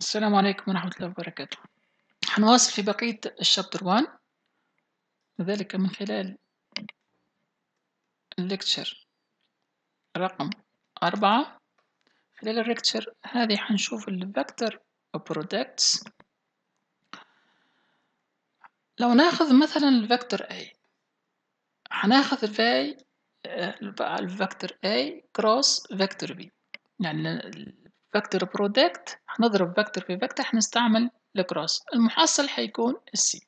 السلام عليكم ورحمة الله وبركاته حنواصل في بقية الشابتر 1 وذلك من خلال الليكتشر رقم أربعة خلال الليكتشر هذه حنشوف الفكتور برودكتس لو ناخذ مثلا الفكتور A حناخذ الفاي الفكتور A كروس فكتور B يعني فيكتور برودكت هنضرب فيكتور في فيكتور هنستعمل الكروس المحصل حيكون السي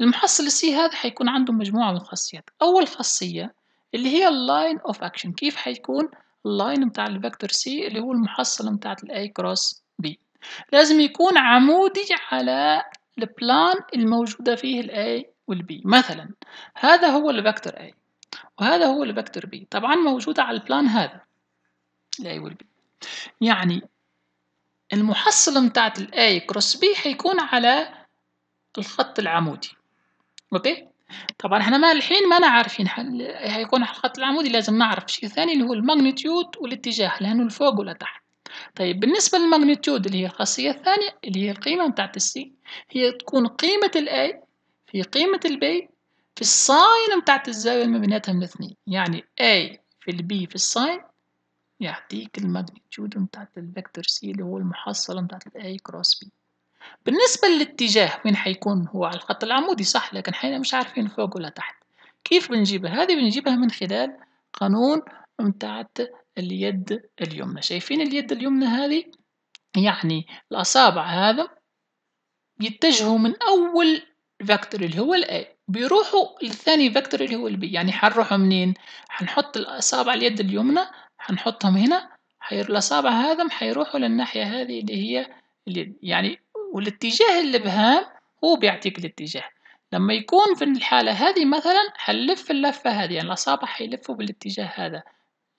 المحصل السي هذا حيكون عنده مجموعة من الخاصيات أول خاصية اللي هي اللاين اوف اكشن كيف حيكون اللاين متاع الفيكتور سي اللي هو المحصلة متاعت الاي كروس بي لازم يكون عمودي على البلان الموجودة فيه الاي والبي مثلا هذا هو الفيكتور اي وهذا هو الفيكتور بي طبعا موجودة على البلان هذا الاي والبي يعني المحصلة متاعت الآي كروس بي حيكون على الخط العمودي أوكي طبعا احنا ما الحين ما عارفين هيكون على الخط العمودي لازم نعرف شيء ثاني اللي هو المغنيتيود والاتجاه لأنه الفوق ولا تحت طيب بالنسبة للمغنيتيود اللي هي الخاصية الثانية اللي هي القيمة متاعت السي هي تكون قيمة الآي في قيمة البي في الساين متاعت الزاوية ما بيناتهم الاثنين يعني آي في البي في الساين يعطيك الماجنيتيود نتاع الفيكتور سي اللي هو المحصلة نتاع الاي كروس بي بالنسبة للاتجاه وين حيكون هو على الخط العمودي صح لكن حنا مش عارفين فوق ولا تحت كيف بنجيبها هذه بنجيبها من خلال قانون نتاع اليد اليمنى شايفين اليد اليمنى هذه يعني الأصابع هذا يتجهوا من أول فيكتور اللي هو الأي بيروحوا للثاني فيكتور اللي هو البي يعني حنروحوا منين حنحط الأصابع اليد اليمنى هنحطهم هنا حير... الأصابع هذم حيروحوا للناحية هذه اللي هي اليد يعني والاتجاه اللي بهام هو بيعطيك الاتجاه لما يكون في الحالة هذه مثلا حنلف اللفة هذه يعني الأصابع حيلفوا بالاتجاه هذا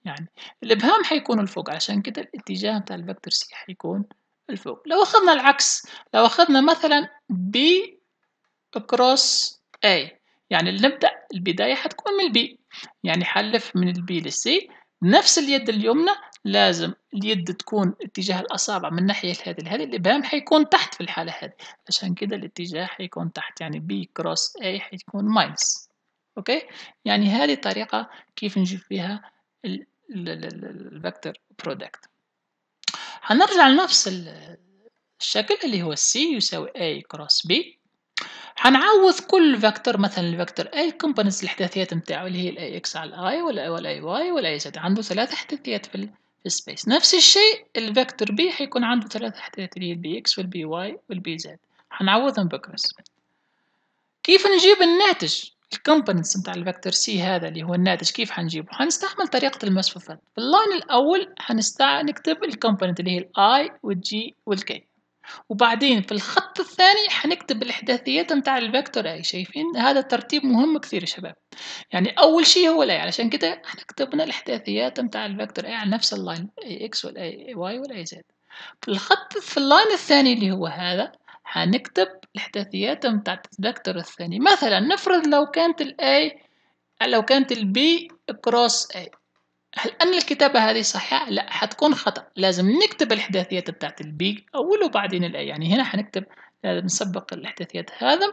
يعني الإبهام حيكون الفوق عشان كده الاتجاه بتاع الفيكتور سي حيكون الفوق لو أخذنا العكس لو أخذنا مثلا بي كروس اي يعني اللي نبدأ البداية حتكون من البي يعني حلف من البي للسي نفس اليد اليمنى لازم اليد تكون اتجاه الأصابع من ناحية هذه لهذه الإبهام حيكون تحت في الحالة هذه عشان كده الاتجاه حيكون تحت يعني بي كروس اي حيكون ماينس أوكي يعني هذه طريقة كيف نجيب فيها الفكتور برودكت هنرجع لنفس الشكل اللي هو سي يساوي اي كروس بي حنعوض كل فيكتور مثلا الفيكتور اي كومبوننتس الاحداثيات نتاعو اللي هي الاي اكس على الاي ولا والاي واي والاي زد عنده ثلاث احداثيات في السبيس نفس الشيء الفيكتور بي حيكون عنده ثلاث احداثيات اللي هي البي اكس والبي واي والبي زد حنعوضهم بكرس كيف نجيب الناتج الكومبوننتس نتاع الفيكتور سي هذا اللي هو الناتج كيف حنجيبه حنستعمل طريقة المصفوفات في اللاين الأول حنستع نكتب الكومبوننت اللي هي الاي والجي والكي وبعدين في الخط الثاني حنكتب الإحداثيات متاع الفيكتور أي يعني شايفين هذا الترتيب مهم كثير يا شباب يعني أول شيء هو الأي علشان كده احنا كتبنا الإحداثيات متاع الفيكتور أي على نفس اللاين أي إكس والأي واي والأي زد في الخط في اللاين الثاني اللي هو هذا حنكتب الإحداثيات متاع الفيكتور الثاني مثلا نفرض لو كانت الأي لو كانت البي كروس أي هل أن الكتابة هذه صحيحة؟ لا حتكون خطأ لازم نكتب الإحداثيات بتاعت البيج أول وبعدين الأي يعني هنا حنكتب لازم نسبق الإحداثيات هذا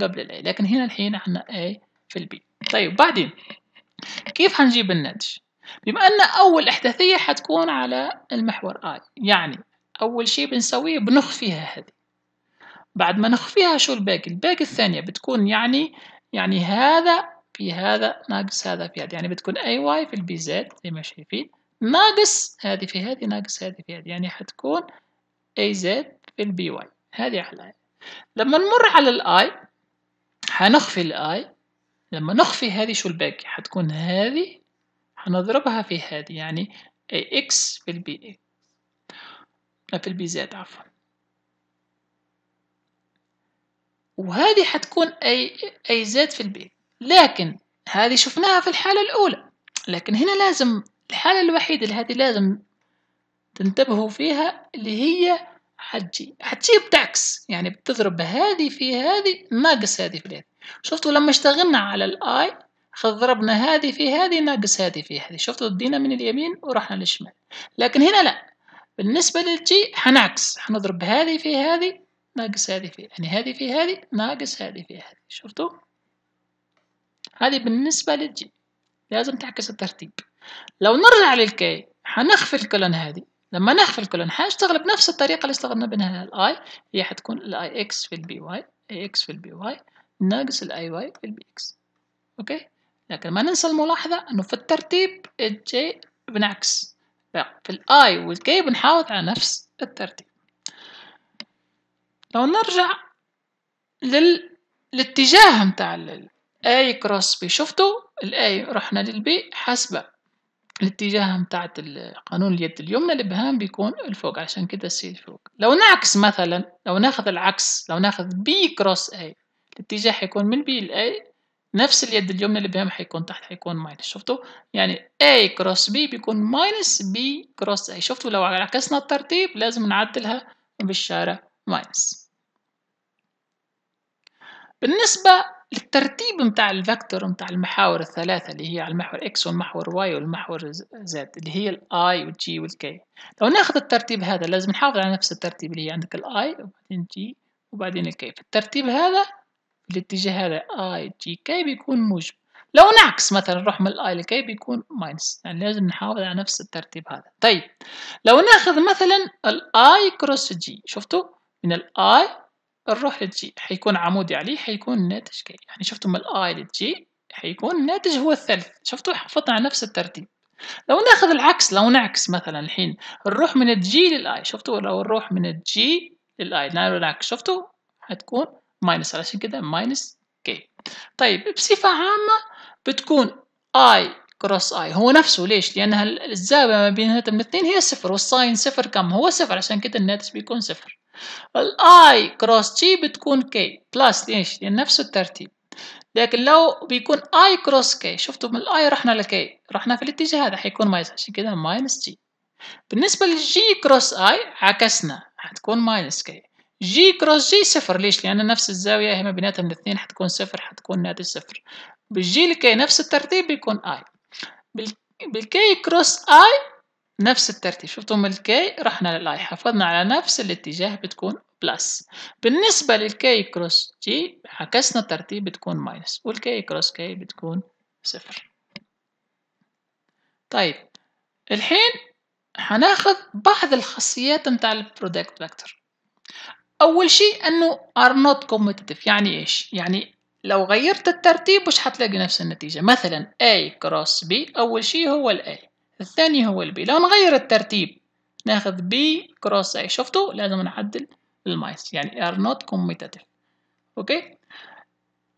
قبل الأي لكن هنا الحين عنا أي في البي طيب بعدين كيف هنجيب الناتج؟ بما أن أول إحداثية حتكون على المحور I يعني أول شيء بنسويه بنخفيها هذه بعد ما نخفيها شو الباقي؟ الباقي الثانية بتكون يعني يعني هذا في هذا ناقص هذا في هذا يعني بتكون اي واي في البي زد زي ما شايفين ناقص هذه في هذه ناقص هذه في هذه يعني حتكون اي زد في البي واي هذه احلى لما نمر على الاي حنخفي الاي لما نخفي هذه شو الباقي حتكون هذه حنضربها في هذه يعني اي اكس في البي آه، في البي زد عفوا وهذه حتكون اي اي زد في البي لكن هذه شفناها في الحالة الأولى لكن هنا لازم الحالة الوحيدة اللي هذه لازم تنتبهوا فيها اللي هي حجي حجي بتعكس يعني بتضرب هذه في هذه ناقص هذه في هذه شفتوا لما اشتغلنا على الاي ضربنا هذه في هذه ناقص هذه في هذه شفتوا بدينا من اليمين ورحنا للشمال لكن هنا لا بالنسبة للجي حنعكس حنضرب هذه في هذه ناقص هذه في يعني هذه في هذه ناقص هذه في هذه شفتوا هذه بالنسبة للجي لازم تعكس الترتيب لو نرجع للكي حنخفي الكولون هذه لما نخفي الكولون حنشتغل بنفس الطريقة اللي اشتغلنا بها الاي هي حتكون الاي اكس في البي واي اي اكس في البي واي ناقص الاي واي في البي اكس اوكي لكن ما ننسى الملاحظة انه في الترتيب الجي بنعكس في الاي والكي بنحافظ على نفس الترتيب لو نرجع لل... للاتجاه متاع A cross B شفتوا ال A رحنا لل B حسب الاتجاه متاعت قانون اليد اليمنى الابهام بيكون الفوق عشان كده السي الفوق لو نعكس مثلا لو ناخذ العكس لو ناخذ B cross A الاتجاه حيكون من B ل A نفس اليد اليمنى الابهام حيكون تحت حيكون ماينس شفتوا يعني A cross B بيكون ماينس B cross A شفتوا لو عكسنا الترتيب لازم نعدلها بالشارع ماينس بالنسبة الترتيب متاع الفيكتور متاع المحاور الثلاثة اللي هي على المحور X والمحور Y والمحور Z اللي هي الاي I والكي، لو ناخذ الترتيب هذا لازم نحافظ على نفس الترتيب اللي هي عندك الاي I وبعدين G وبعدين الكي، فالترتيب هذا في الاتجاه هذا I G K بيكون موجب لو نعكس مثلا نروح من الاي لكي بيكون ماينس يعني لازم نحافظ على نفس الترتيب هذا طيب لو ناخذ مثلا الاي كروس جي شفتوا من الاي الروح للجي حيكون عمودي عليه حيكون الناتج كي يعني شفتوا من الاي للجي حيكون الناتج هو الثلث شفتوا حفظنا على نفس الترتيب لو ناخذ العكس لو نعكس مثلا الحين نروح من الجي للاي شفتوا لو نروح من الجي للاي العكس شفتوا حتكون ماينس علشان كده ماينس كي طيب بصفة عامة بتكون اي كروس اي هو نفسه ليش لأنها الزاوية ما بين الاثنين هي صفر والساين صفر كم هو صفر عشان كده الناتج بيكون صفر الاي كروس جي بتكون كي بلس ليش لان نفس الترتيب لكن لو بيكون اي كروس كي شفتوا من الاي رحنا لكي رحنا في الاتجاه هذا حيكون ماينس عشان كده ماينس جي بالنسبه للجي كروس اي عكسنا حتكون ماينس كي جي كروس جي صفر ليش لان نفس الزاويه هي ما بيناتها من الاثنين حتكون صفر حتكون ناتج صفر بالجي لكي نفس الترتيب بيكون اي بالكي كروس اي نفس الترتيب شفتوا من الكي رحنا للاي حافظنا على نفس الاتجاه بتكون بلس بالنسبة للكي كروس جي عكسنا الترتيب بتكون ماينس والكي كروس كي بتكون صفر طيب الحين هناخد بعض الخاصيات متاع البرودكت فيكتور أول شيء أنه are not commutative يعني إيش؟ يعني لو غيرت الترتيب مش حتلاقي نفس النتيجة مثلا اي كروس بي أول شيء هو ال الثاني هو البي لو نغير الترتيب ناخذ بي كروس اي شفتوا لازم نعدل المايس يعني ار نوت كوميتاتيف اوكي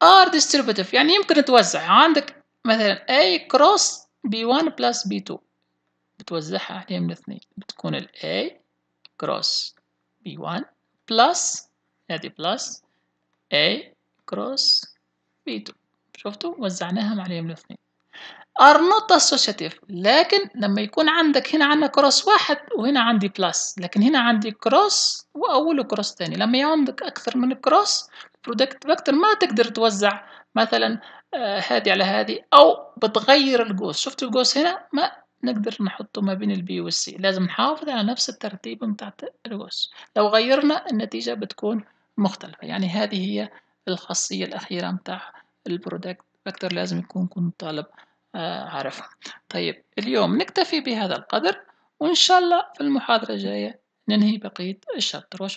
ار ديستريبيتيف يعني يمكن توزع عندك مثلا اي كروس بي 1 بلس بي 2 بتوزعها عليهم الاثنين بتكون الاي كروس بي 1 بلس هذه بلس اي كروس بي 2 شفتوا وزعناهم عليهم الاثنين are not associative لكن لما يكون عندك هنا عندنا كروس واحد وهنا عندي بلس لكن هنا عندي كروس وأوله كروس ثاني لما يكون عندك أكثر من كروس برودكت فيكتور ما تقدر توزع مثلا آه، هذه على هذه أو بتغير القوس شفت القوس هنا ما نقدر نحطه ما بين البي والسي لازم نحافظ على نفس الترتيب متاع القوس لو غيرنا النتيجة بتكون مختلفة يعني هذه هي الخاصية الأخيرة متاع البرودكت فيكتور لازم يكون كنت طالب آه، عرفها طيب اليوم نكتفي بهذا القدر وإن شاء الله في المحاضرة الجاية ننهي بقية الشابتر